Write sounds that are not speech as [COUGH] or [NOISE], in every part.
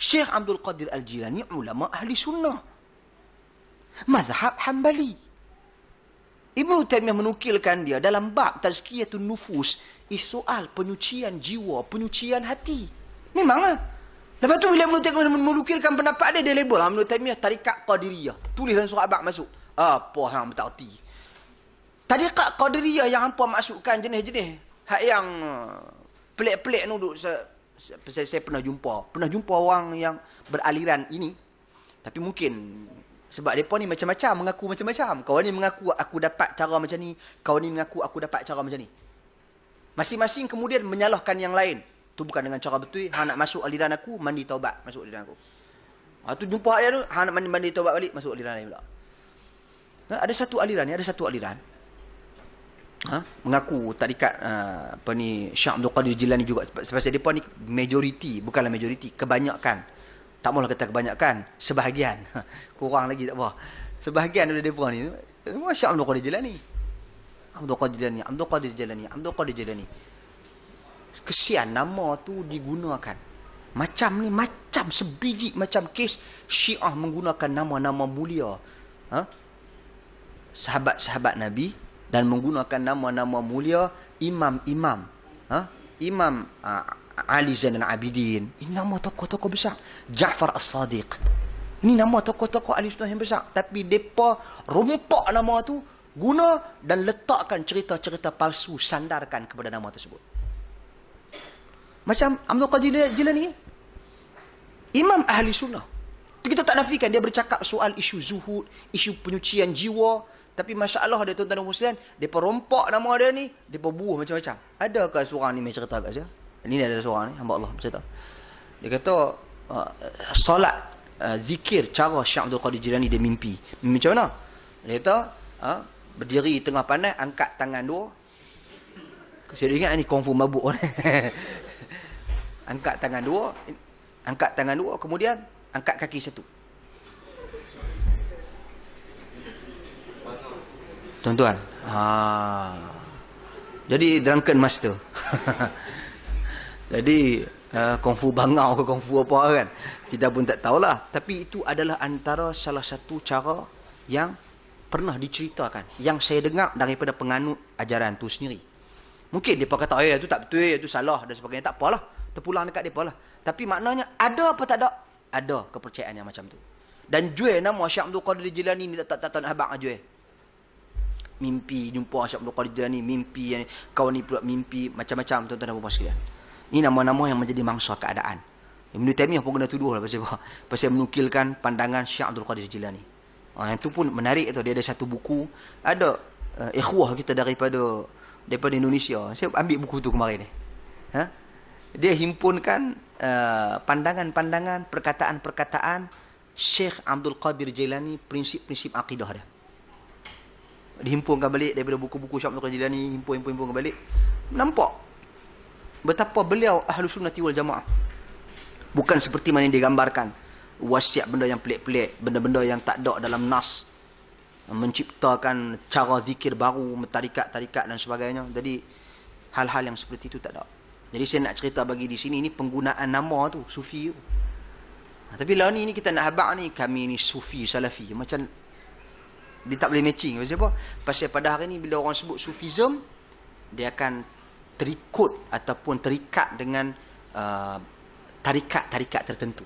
Syekh Abdul Qadir Al-Jilani ulama ahli sunnah. Mazhab Hanbali. Ibnu Taimiyah menukilkan dia dalam bab tazkiyatun nufus, isoal penyucian jiwa, penyucian hati. Memang lah. Lepas tu bila Ibnu Taimiyah menukilkan pendapat dia, dia label ah, Ibnu Taimiyah tarikat qadiriyah. Tulis dalam surat bab masuk. Apa yang tak erti? Tarikat qadiriyah yang hampa masukkan jenis-jenis. Hak yang ah, pelik-pelik ni duduk saya, saya pernah jumpa pernah jumpa orang yang beraliran ini tapi mungkin sebab depa ni macam-macam mengaku macam-macam kau ni mengaku aku dapat cara macam ni kau ni mengaku aku dapat cara macam ni masing-masing kemudian menyalahkan yang lain tu bukan dengan cara betul hang nak masuk aliran aku mandi taubat masuk aliran aku ha tu jumpa dia tu hang nak mandi, mandi taubat balik masuk aliran lain pula ha, ada satu aliran ni ada satu aliran ha, mengaku tak dekat uh, apa ni Syah Abdul Qadir Jilani juga sebab sebab depa ni majoriti bukanlah majoriti kebanyakan tak maulah kata kebanyakan sebahagian [LAUGHS] kurang lagi tak apa sebahagian daripada depa ni semua Syah Abdul Qadir Jilani Abdul Qadir Jilani Abdul Qadir Jilani Abdul Qadir Jilani kesian nama tu digunakan macam ni macam sebiji macam kes Syiah menggunakan nama-nama mulia ha? sahabat-sahabat Nabi dan menggunakan nama-nama mulia imam-imam ha? imam uh, Ali Zainal Abidin ini nama tokoh-tokoh besar Ja'far As-Sadiq ini nama tokoh-tokoh Ali Sunnah yang besar tapi mereka rompak nama tu guna dan letakkan cerita-cerita palsu sandarkan kepada nama tersebut macam Abdul Qadir Jilani imam Ahli Sunnah kita tak nafikan dia bercakap soal isu zuhud isu penyucian jiwa tapi masalah dia tuan-tuan dan muslimin, depa nama dia ni, depa buah macam-macam. Adakah seorang ni mencerita kat saya? Ini ada seorang ni hamba Allah bercerita. Dia kata uh, solat uh, zikir cara Syekh Abdul Qadir Jilani dia mimpi. mimpi. Macam mana? Dia kata uh, berdiri tengah panas, angkat tangan dua. Saya ingat ni kongfu mabuk. [LAUGHS] angkat tangan dua, angkat tangan dua, kemudian angkat kaki satu. Tuan-tuan. Ha. Jadi drunken master. [LAUGHS] Jadi uh, kung fu bangau ke kung fu apa kan. Kita pun tak tahulah. Tapi itu adalah antara salah satu cara yang pernah diceritakan. Yang saya dengar daripada penganut ajaran tu sendiri. Mungkin dia kata, eh itu tak betul, itu salah dan sebagainya. Tak apalah. Terpulang dekat dia apalah. Tapi maknanya ada apa tak ada? Ada kepercayaan yang macam tu. Dan jual nama Syekh Abdul Qadir Jilani ni tak tak tak nak habang jual mimpi jumpa Syed Abdul Qadir Jilani, mimpi yang kau ni pula mimpi macam-macam tuan-tuan dan puan-puan sekalian ni nama-nama yang menjadi mangsa keadaan Ibn Taymiyah pun kena tuduh lah pasal, pasal menukilkan pandangan Syekh Abdul Qadir Jilani ha, yang tu pun menarik tu dia ada satu buku ada uh, ikhwah kita daripada daripada Indonesia saya ambil buku tu kemarin ni ha? dia himpunkan uh, pandangan-pandangan perkataan-perkataan Syekh Abdul Qadir Jilani prinsip-prinsip akidah dia dihimpunkan balik daripada buku-buku Syam Tukar Jilani, himpun-himpunkan balik. Nampak betapa beliau ahlu sunnah wal jamaah. Bukan seperti mana yang digambarkan. Wasiat benda yang pelik-pelik, benda-benda yang tak ada dalam nas. Menciptakan cara zikir baru, tarikat-tarikat dan sebagainya. Jadi, hal-hal yang seperti itu tak ada. Jadi, saya nak cerita bagi di sini, ini penggunaan nama tu, sufi tu. Ha, tapi lah ni, ni kita nak habak ni, kami ni sufi, salafi. Macam dia tak boleh matching pasal apa pasal pada hari ni bila orang sebut sufism dia akan terikut ataupun terikat dengan uh, tarikat-tarikat tertentu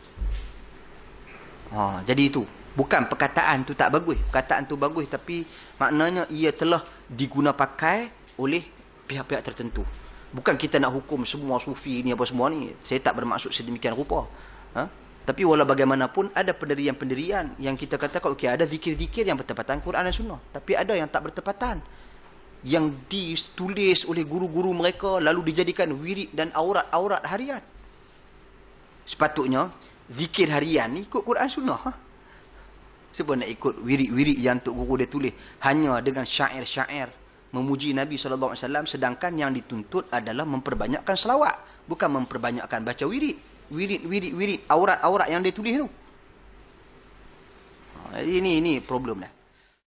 ha, jadi itu bukan perkataan tu tak bagus perkataan tu bagus tapi maknanya ia telah diguna pakai oleh pihak-pihak tertentu bukan kita nak hukum semua sufi ni apa semua ni saya tak bermaksud sedemikian rupa ha? Tapi walau bagaimanapun ada pendirian-pendirian yang kita katakan okey ada zikir-zikir yang bertepatan Quran dan Sunnah. Tapi ada yang tak bertepatan. Yang ditulis oleh guru-guru mereka lalu dijadikan wirid dan aurat-aurat harian. Sepatutnya zikir harian ikut Quran Sunnah. Ha? Siapa nak ikut wirid-wirid yang untuk guru dia tulis hanya dengan syair-syair memuji Nabi SAW sedangkan yang dituntut adalah memperbanyakkan selawat. Bukan memperbanyakkan baca wirid wirid wirid wirid aurat aurat yang dia tulis tu. Ha, ini ini problem